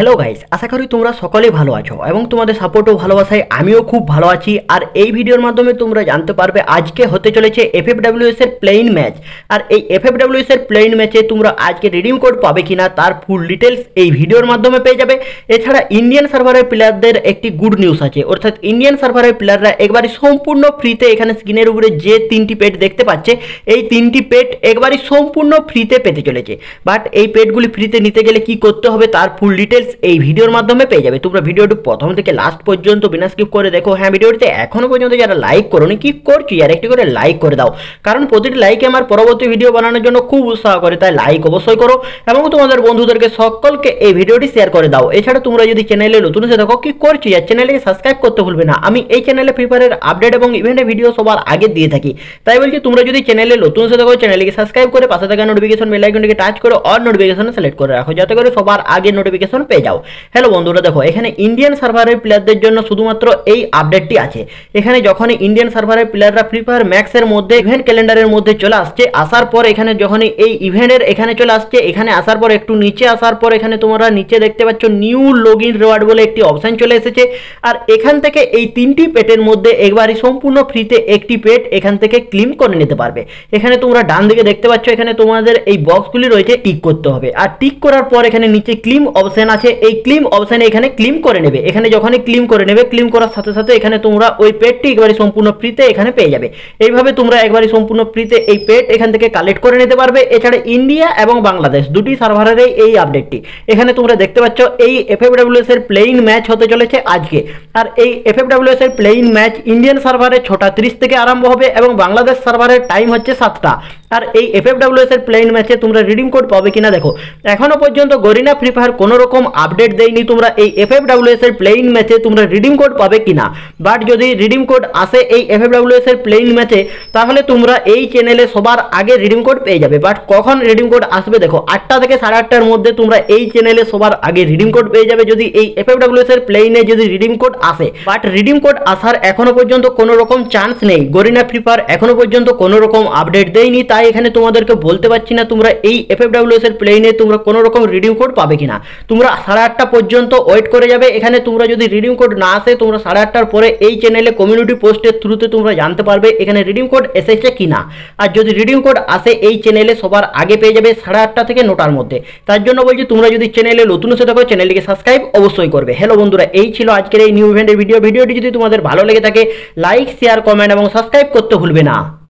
hello guys আশা করি তোমরা সকলে ভালো আছো এবং তোমাদের সাপোর্টও ভালোবাসায় আমিও খুব ভালো আছি আর এই ভিডিওর মাধ্যমে তোমরা জানতে পারবে আজকে হতে চলেছে এফ এফএফডাব্লিউএস এর প্লেইন ম্যাচ আর এই এফ এফএফডাব্লিউএস এর প্লেইন ম্যাচে তোমরা আজকে রিডিম কোড পাবে কিনা তার ফুল ডিটেলস এই ভিডিওর মাধ্যমে পেয়ে যাবে এছাড়া ইন্ডিয়ান সার্ভারের প্লেয়ারদের একটি গুড নিউজ আছে অর্থাৎ ইন্ডিয়ান সার্ভারের প্লেয়াররা একবারই সম্পূর্ণ ফ্রিতে এখানে স্ক্রিনের উপরে যে তিনটি পেট দেখতে পাচ্ছে এই তিনটি পেট একবারই সম্পূর্ণ ফ্রিতে পেতে চলেছে বাট এই পেটগুলি ফ্রিতে নিতে গেলে কি করতে হবে তার ফুল ডিটেলস ডিটেলস এই ভিডিওর মাধ্যমে পেয়ে যাবে তোমরা ভিডিওটি প্রথম থেকে লাস্ট পর্যন্ত বিনা স্কিপ করে দেখো হ্যাঁ ভিডিওটিতে এখনো পর্যন্ত যারা লাইক করোনি কি করছি আর একটি করে লাইক করে দাও কারণ প্রতিটি লাইকে আমার পরবর্তী ভিডিও বানানোর জন্য খুব উৎসাহ করে তাই লাইক অবশ্যই করো এবং তোমাদের বন্ধুদেরকে সকলকে এই ভিডিওটি শেয়ার করে দাও এছাড়া তোমরা যদি চ্যানেলে নতুন এসে দেখো কি করছি আর চ্যানেলকে সাবস্ক্রাইব করতে ভুলবে না আমি এই চ্যানেলে ফ্রি ফায়ারের আপডেট এবং ইভেন্টের ভিডিও সবার আগে দিয়ে থাকি তাই বলছি তোমরা যদি চ্যানেলে নতুন এসে দেখো চ্যানেলকে সাবস্ক্রাইব করে পাশে থাকা নোটিফিকেশন বেলাইকনটিকে টাচ করে অল নোটিফিকেশন সিলেক্ট করে রাখো যাতে করে সবার আগে নোটিফিকেশন পেয়ে পেয়ে যাও হ্যালো বন্ধুরা দেখো এখানে ইন্ডিয়ান সার্ভারের প্লেয়ারদের জন্য শুধুমাত্র এই আপডেটটি আছে এখানে যখনই ইন্ডিয়ান সার্ভারের প্লেয়াররা ফ্রি ফায়ার ম্যাক্সের মধ্যে ইভেন্ট ক্যালেন্ডারের মধ্যে চলে আসছে আসার পর এখানে যখন এই ইভেন্টের এখানে চলে আসছে এখানে আসার পর একটু নিচে আসার পর এখানে তোমরা নিচে দেখতে পাচ্ছ নিউ লগ ইন রেওয়ার্ড বলে একটি অপশান চলে এসেছে আর এখান থেকে এই তিনটি পেটের মধ্যে একবারই সম্পূর্ণ ফ্রিতে একটি পেট এখান থেকে ক্লিম করে নিতে পারবে এখানে তোমরা ডান দিকে দেখতে পাচ্ছ এখানে তোমাদের এই বক্সগুলি রয়েছে টিক করতে হবে আর টিক করার পর এখানে নিচে ক্লিম অপশান আছে আছে এই ক্লিম অপশানে এখানে ক্লিম করে নেবে এখানে যখনই ক্লিম করে নেবে ক্লিম করার সাথে সাথে এখানে তোমরা ওই পেডটি একবারে সম্পূর্ণ ফ্রিতে এখানে পেয়ে যাবে এইভাবে তোমরা একবারে সম্পূর্ণ ফ্রিতে এই পেড এখান থেকে কালেক্ট করে নিতে পারবে এছাড়া ইন্ডিয়া এবং বাংলাদেশ দুটি সার্ভারেরই এই আপডেটটি এখানে তোমরা দেখতে পাচ্ছ এই এফএফডাব্লিউএস এর প্লেইং ম্যাচ হতে চলেছে আজকে আর এই এফএফডাব্লিউএস এর প্লেইং ম্যাচ ইন্ডিয়ান সার্ভারে ছটা তিরিশ থেকে আরম্ভ হবে এবং বাংলাদেশ সার্ভারের টাইম হচ্ছে সাতটা আর এই এফএফডাব্লিউএস এর প্লেইন ম্যাচে তোমরা রিডিম কোড পাবে কিনা দেখো এখনো পর্যন্ত গরিনা ফ্রি ফায়ার কোনো রকম আপডেট দেয়নি তোমরা এই এফএফডাব্লিউএস এর প্লেইন ম্যাচে তোমরা রিডিম কোড পাবে কিনা বাট যদি রিডিম কোড আসে এই এফএফডাব্লিউএস এর প্লেইন ম্যাচে তাহলে তোমরা এই চ্যানেলে সবার আগে রিডিম কোড পেয়ে যাবে বাট কখন রিডিম কোড আসবে দেখো আটটা থেকে সাড়ে আটটার মধ্যে তোমরা এই চ্যানেলে সবার আগে রিডিম কোড পেয়ে যাবে যদি এই এফএফডাব্লিউএস এর প্লেইনে যদি রিডিম কোড আসে বাট রিডিম কোড আসার এখনো পর্যন্ত কোনো রকম চান্স নেই গরিনা ফ্রি ফায়ার এখনো পর্যন্ত কোনো রকম আপডেট দেয়নি তাই তাই এখানে তোমাদেরকে বলতে পারছি না তোমরা এই এফ এফ এর প্লেনে তোমরা কোনো রকম রিডিউ কোড পাবে কিনা তোমরা সাড়ে আটটা পর্যন্ত ওয়েট করে যাবে এখানে তোমরা যদি রিডিউ কোড না আসে তোমরা সাড়ে আটটার পরে এই চ্যানেলে কমিউনিটি পোস্টের থ্রুতে তোমরা জানতে পারবে এখানে রিডিউ কোড এসেছে কিনা আর যদি রিডিউ কোড আসে এই চ্যানেলে সবার আগে পেয়ে যাবে সাড়ে আটটা থেকে নটার মধ্যে তার জন্য বলছি তোমরা যদি চ্যানেলে নতুন এসে থাকো চ্যানেলটিকে সাবস্ক্রাইব অবশ্যই করবে হ্যালো বন্ধুরা এই ছিল আজকের এই নিউ ইভেন্টের ভিডিও ভিডিওটি যদি তোমাদের ভালো লেগে থাকে লাইক শেয়ার কমেন্ট এবং সাবস্ক্রাইব করতে ভুলবে না